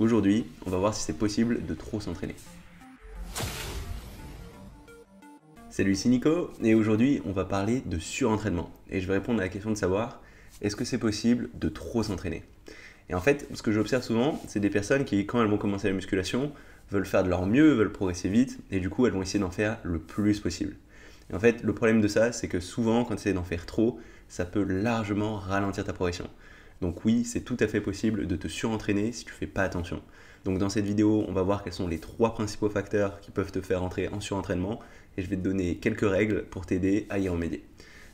Aujourd'hui, on va voir si c'est possible de trop s'entraîner. Salut, c'est Nico, et aujourd'hui, on va parler de surentraînement. Et je vais répondre à la question de savoir, est-ce que c'est possible de trop s'entraîner Et en fait, ce que j'observe souvent, c'est des personnes qui, quand elles vont commencer la musculation, veulent faire de leur mieux, veulent progresser vite, et du coup, elles vont essayer d'en faire le plus possible. Et en fait, le problème de ça, c'est que souvent, quand tu essaies d'en faire trop, ça peut largement ralentir ta progression. Donc oui, c'est tout à fait possible de te surentraîner si tu fais pas attention. Donc dans cette vidéo, on va voir quels sont les trois principaux facteurs qui peuvent te faire entrer en surentraînement et je vais te donner quelques règles pour t'aider à y remédier.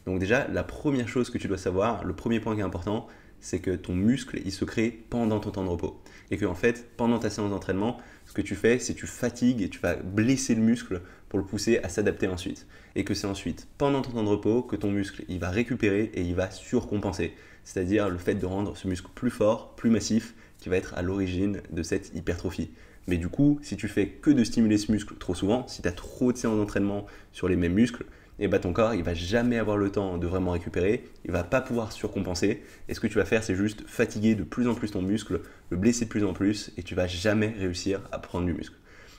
Donc déjà, la première chose que tu dois savoir, le premier point qui est important, c'est que ton muscle, il se crée pendant ton temps de repos. Et que, en fait, pendant ta séance d'entraînement, ce que tu fais, c'est tu fatigues et tu vas blesser le muscle pour le pousser à s'adapter ensuite. Et que c'est ensuite, pendant ton temps de repos, que ton muscle, il va récupérer et il va surcompenser. C'est-à-dire le fait de rendre ce muscle plus fort, plus massif, qui va être à l'origine de cette hypertrophie. Mais du coup, si tu fais que de stimuler ce muscle trop souvent, si tu as trop de séances d'entraînement sur les mêmes muscles, et eh bah ben, ton corps, il va jamais avoir le temps de vraiment récupérer, il va pas pouvoir surcompenser. Et ce que tu vas faire, c'est juste fatiguer de plus en plus ton muscle, le blesser de plus en plus, et tu vas jamais réussir à prendre du muscle.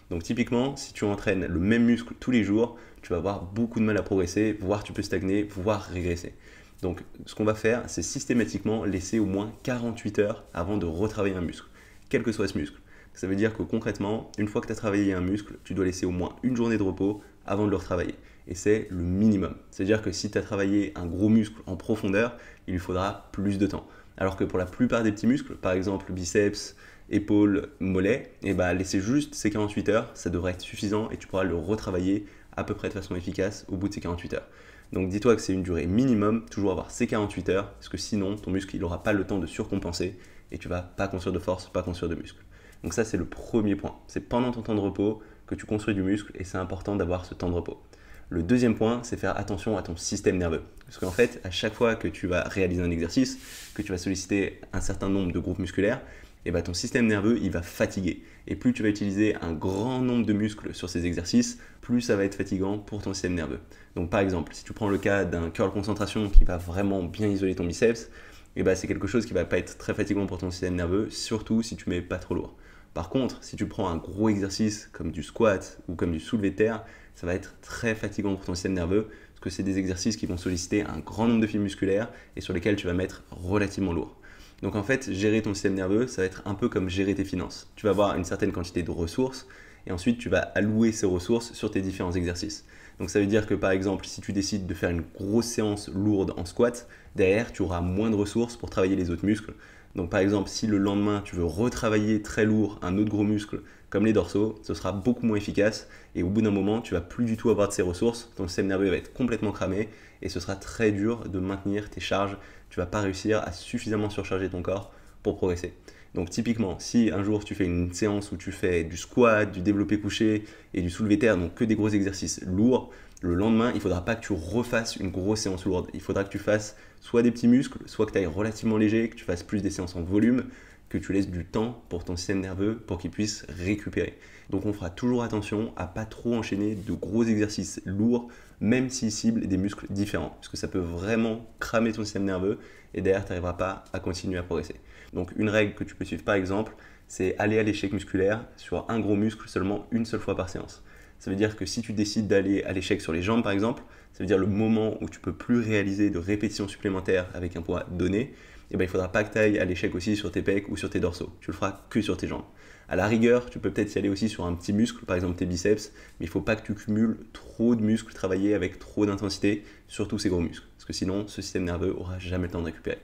Donc typiquement, si tu entraînes le même muscle tous les jours, tu vas avoir beaucoup de mal à progresser, voire tu peux stagner, voire régresser. Donc ce qu'on va faire, c'est systématiquement laisser au moins 48 heures avant de retravailler un muscle, quel que soit ce muscle. Ça veut dire que concrètement, une fois que tu as travaillé un muscle, tu dois laisser au moins une journée de repos avant de le retravailler et c'est le minimum. C'est-à-dire que si tu as travaillé un gros muscle en profondeur, il lui faudra plus de temps. Alors que pour la plupart des petits muscles, par exemple biceps, épaules, mollets, et eh bah ben, laisser juste ces 48 heures, ça devrait être suffisant et tu pourras le retravailler à peu près de façon efficace au bout de ces 48 heures. Donc dis-toi que c'est une durée minimum, toujours avoir ces 48 heures, parce que sinon ton muscle il n'aura pas le temps de surcompenser et tu ne vas pas construire de force, pas construire de muscle. Donc ça c'est le premier point. C'est pendant ton temps de repos que tu construis du muscle et c'est important d'avoir ce temps de repos. Le deuxième point, c'est faire attention à ton système nerveux. Parce qu'en fait, à chaque fois que tu vas réaliser un exercice, que tu vas solliciter un certain nombre de groupes musculaires, et eh ben, ton système nerveux, il va fatiguer. Et plus tu vas utiliser un grand nombre de muscles sur ces exercices, plus ça va être fatigant pour ton système nerveux. Donc par exemple, si tu prends le cas d'un curl concentration qui va vraiment bien isoler ton biceps, eh ben, c'est quelque chose qui va pas être très fatigant pour ton système nerveux, surtout si tu mets pas trop lourd. Par contre, si tu prends un gros exercice comme du squat ou comme du soulevé de terre, ça va être très fatigant pour ton système nerveux parce que c'est des exercices qui vont solliciter un grand nombre de fibres musculaires et sur lesquels tu vas mettre relativement lourd. Donc en fait, gérer ton système nerveux, ça va être un peu comme gérer tes finances. Tu vas avoir une certaine quantité de ressources et ensuite tu vas allouer ces ressources sur tes différents exercices. Donc ça veut dire que par exemple, si tu décides de faire une grosse séance lourde en squat, derrière tu auras moins de ressources pour travailler les autres muscles. Donc par exemple, si le lendemain tu veux retravailler très lourd un autre gros muscle comme les dorsaux, ce sera beaucoup moins efficace et au bout d'un moment, tu vas plus du tout avoir de ces ressources, ton système nerveux va être complètement cramé et ce sera très dur de maintenir tes charges, tu vas pas réussir à suffisamment surcharger ton corps pour progresser. Donc typiquement, si un jour tu fais une séance où tu fais du squat, du développé couché et du soulevé terre, donc que des gros exercices lourds, le lendemain, il ne faudra pas que tu refasses une grosse séance lourde. Il faudra que tu fasses soit des petits muscles, soit que tu ailles relativement léger, que tu fasses plus des séances en volume, que tu laisses du temps pour ton système nerveux pour qu'il puisse récupérer. Donc on fera toujours attention à pas trop enchaîner de gros exercices lourds, même s'ils ciblent des muscles différents, parce que ça peut vraiment cramer ton système nerveux et derrière tu n'arriveras pas à continuer à progresser. Donc une règle que tu peux suivre par exemple, c'est aller à l'échec musculaire sur un gros muscle seulement une seule fois par séance. Ça veut dire que si tu décides d'aller à l'échec sur les jambes, par exemple, ça veut dire le moment où tu peux plus réaliser de répétitions supplémentaires avec un poids donné, eh ne ben, il faudra pas que tu ailles à l'échec aussi sur tes pecs ou sur tes dorsaux. Tu le feras que sur tes jambes. À la rigueur, tu peux peut-être y aller aussi sur un petit muscle, par exemple tes biceps, mais il faut pas que tu cumules trop de muscles travaillés avec trop d'intensité, sur tous ces gros muscles, parce que sinon, ce système nerveux aura jamais le temps de récupérer.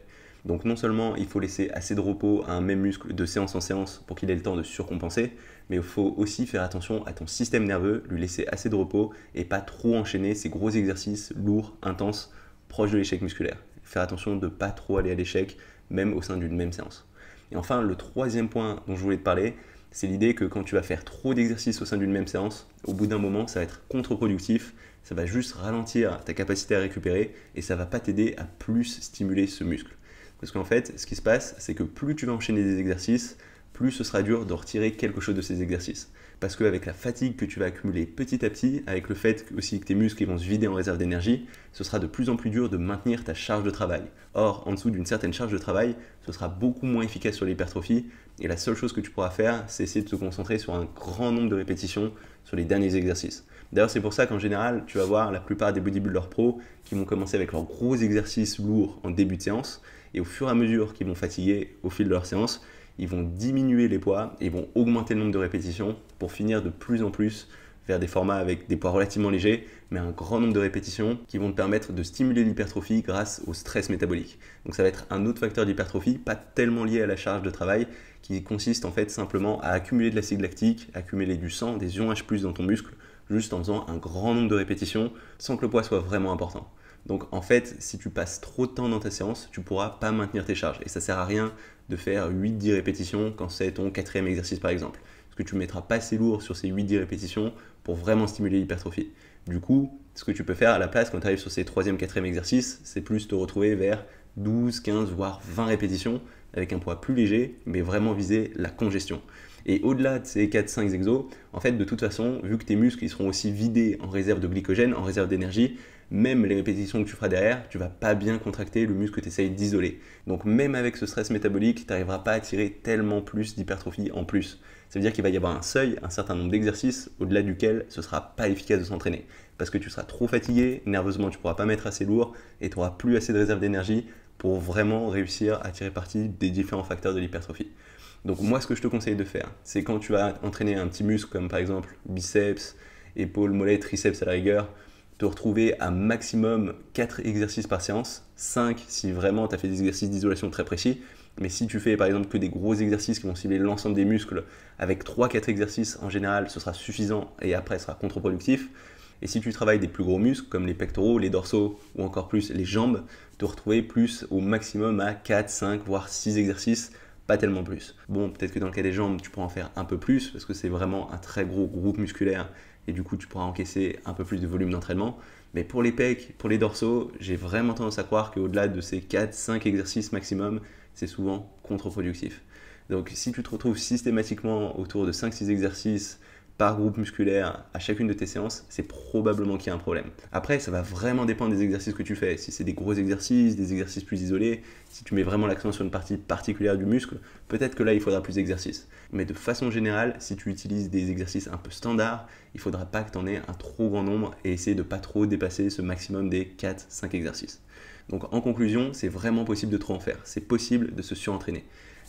Donc non seulement il faut laisser assez de repos à un même muscle de séance en séance pour qu'il ait le temps de surcompenser, mais il faut aussi faire attention à ton système nerveux, lui laisser assez de repos et pas trop enchaîner ces gros exercices lourds, intenses, proches de l'échec musculaire. Faire attention de pas trop aller à l'échec, même au sein d'une même séance. Et enfin, le troisième point dont je voulais te parler, c'est l'idée que quand tu vas faire trop d'exercices au sein d'une même séance, au bout d'un moment, ça va être contre-productif, ça va juste ralentir ta capacité à récupérer et ça va pas t'aider à plus stimuler ce muscle. Parce qu'en fait, ce qui se passe, c'est que plus tu vas enchaîner des exercices, plus ce sera dur de retirer quelque chose de ces exercices. Parce qu'avec la fatigue que tu vas accumuler petit à petit, avec le fait aussi que tes muscles vont se vider en réserve d'énergie, ce sera de plus en plus dur de maintenir ta charge de travail. Or, en dessous d'une certaine charge de travail, ce sera beaucoup moins efficace sur l'hypertrophie, et la seule chose que tu pourras faire, c'est essayer de te concentrer sur un grand nombre de répétitions sur les derniers exercices. D'ailleurs, c'est pour ça qu'en général, tu vas voir la plupart des bodybuilders pro qui vont commencer avec leurs gros exercices lourds en début de séance et au fur et à mesure qu'ils vont fatiguer au fil de leur séance, ils vont diminuer les poids et ils vont augmenter le nombre de répétitions pour finir de plus en plus vers des formats avec des poids relativement légers, mais un grand nombre de répétitions qui vont te permettre de stimuler l'hypertrophie grâce au stress métabolique. Donc ça va être un autre facteur d'hypertrophie, pas tellement lié à la charge de travail, qui consiste en fait simplement à accumuler de l'acide lactique, accumuler du sang, des ions H+, dans ton muscle, juste en faisant un grand nombre de répétitions sans que le poids soit vraiment important. Donc en fait, si tu passes trop de temps dans ta séance, tu pourras pas maintenir tes charges. Et ça ne sert à rien de faire 8-10 répétitions quand c'est ton quatrième exercice par exemple. Parce que tu mettras pas assez lourd sur ces 8-10 répétitions pour vraiment stimuler l'hypertrophie. Du coup, ce que tu peux faire à la place quand tu arrives sur ces 3 4 quatrième exercices, c'est plus te retrouver vers 12, 15, voire 20 répétitions avec un poids plus léger, mais vraiment viser la congestion. Et au-delà de ces 4-5 exos, en fait, de toute façon, vu que tes muscles seront aussi vidés en réserve de glycogène, en réserve d'énergie, même les répétitions que tu feras derrière, tu vas pas bien contracter le muscle que tu essayes d'isoler. Donc même avec ce stress métabolique, tu n'arriveras pas à tirer tellement plus d'hypertrophie en plus. Ça veut dire qu'il va y avoir un seuil, un certain nombre d'exercices au-delà duquel ce sera pas efficace de s'entraîner. Parce que tu seras trop fatigué, nerveusement tu pourras pas mettre assez lourd et tu n'auras plus assez de réserve d'énergie pour vraiment réussir à tirer parti des différents facteurs de l'hypertrophie. Donc moi, ce que je te conseille de faire, c'est quand tu vas entraîner un petit muscle, comme par exemple biceps, épaule, mollets, triceps à la rigueur, te retrouver à maximum 4 exercices par séance, 5 si vraiment tu as fait des exercices d'isolation très précis, mais si tu fais par exemple que des gros exercices qui vont cibler l'ensemble des muscles, avec 3-4 exercices en général, ce sera suffisant et après ce sera contre-productif. Et si tu travailles des plus gros muscles comme les pectoraux, les dorsaux ou encore plus les jambes, te retrouver plus au maximum à 4, 5, voire 6 exercices pas tellement plus. Bon, peut-être que dans le cas des jambes, tu pourras en faire un peu plus parce que c'est vraiment un très gros groupe musculaire et du coup, tu pourras encaisser un peu plus de volume d'entraînement. Mais pour les pecs, pour les dorsaux, j'ai vraiment tendance à croire qu'au-delà de ces 4-5 exercices maximum, c'est souvent contre-productif. Donc si tu te retrouves systématiquement autour de 5-6 exercices par groupe musculaire à chacune de tes séances, c'est probablement qu'il y a un problème. Après, ça va vraiment dépendre des exercices que tu fais. Si c'est des gros exercices, des exercices plus isolés, si tu mets vraiment l'accent sur une partie particulière du muscle, peut-être que là, il faudra plus d'exercices. Mais de façon générale, si tu utilises des exercices un peu standards, il faudra pas que tu en aies un trop grand nombre et essayer de pas trop dépasser ce maximum des 4-5 exercices. Donc en conclusion, c'est vraiment possible de trop en faire, c'est possible de se surentraîner.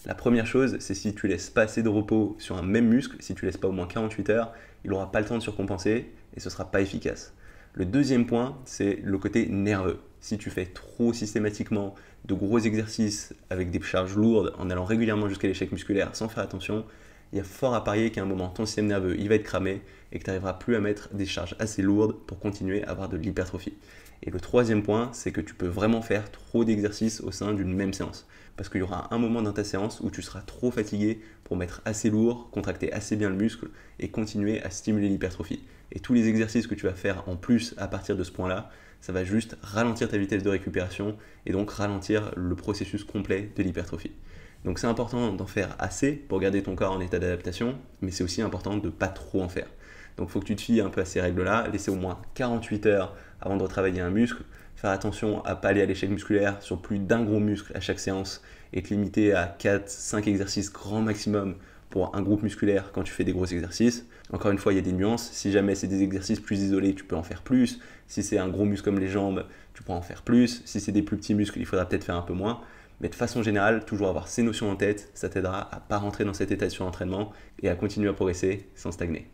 La première chose, c'est si tu laisses pas assez de repos sur un même muscle, si tu laisses pas au moins 48 heures, il n'aura pas le temps de surcompenser et ce sera pas efficace. Le deuxième point, c'est le côté nerveux. Si tu fais trop systématiquement de gros exercices avec des charges lourdes en allant régulièrement jusqu'à l'échec musculaire sans faire attention, il y a fort à parier qu'à un moment ton système nerveux il va être cramé et que tu n'arriveras plus à mettre des charges assez lourdes pour continuer à avoir de l'hypertrophie. Et le troisième point, c'est que tu peux vraiment faire trop d'exercices au sein d'une même séance. Parce qu'il y aura un moment dans ta séance où tu seras trop fatigué pour mettre assez lourd, contracter assez bien le muscle et continuer à stimuler l'hypertrophie. Et tous les exercices que tu vas faire en plus à partir de ce point-là, ça va juste ralentir ta vitesse de récupération et donc ralentir le processus complet de l'hypertrophie. Donc c'est important d'en faire assez pour garder ton corps en état d'adaptation, mais c'est aussi important de ne pas trop en faire. Donc il faut que tu te fies un peu à ces règles-là, laisser au moins 48 heures avant de retravailler un muscle, faire attention à ne pas aller à l'échec musculaire sur plus d'un gros muscle à chaque séance et te limiter à 4-5 exercices grand maximum pour un groupe musculaire quand tu fais des gros exercices. Encore une fois, il y a des nuances. Si jamais c'est des exercices plus isolés, tu peux en faire plus. Si c'est un gros muscle comme les jambes, tu pourras en faire plus. Si c'est des plus petits muscles, il faudra peut-être faire un peu moins. Mais de façon générale, toujours avoir ces notions en tête, ça t'aidera à ne pas rentrer dans cet état de surentraînement et à continuer à progresser sans stagner.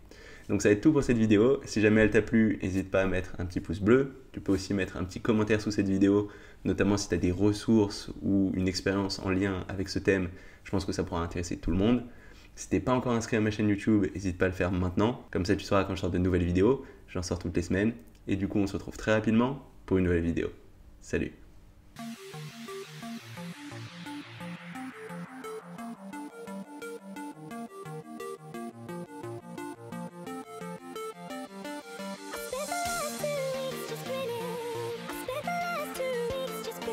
Donc ça va être tout pour cette vidéo. Si jamais elle t'a plu, n'hésite pas à mettre un petit pouce bleu. Tu peux aussi mettre un petit commentaire sous cette vidéo, notamment si tu as des ressources ou une expérience en lien avec ce thème. Je pense que ça pourra intéresser tout le monde. Si t'es pas encore inscrit à ma chaîne YouTube, n'hésite pas à le faire maintenant. Comme ça, tu sauras quand je sors de nouvelles vidéos. J'en sors toutes les semaines. Et du coup, on se retrouve très rapidement pour une nouvelle vidéo. Salut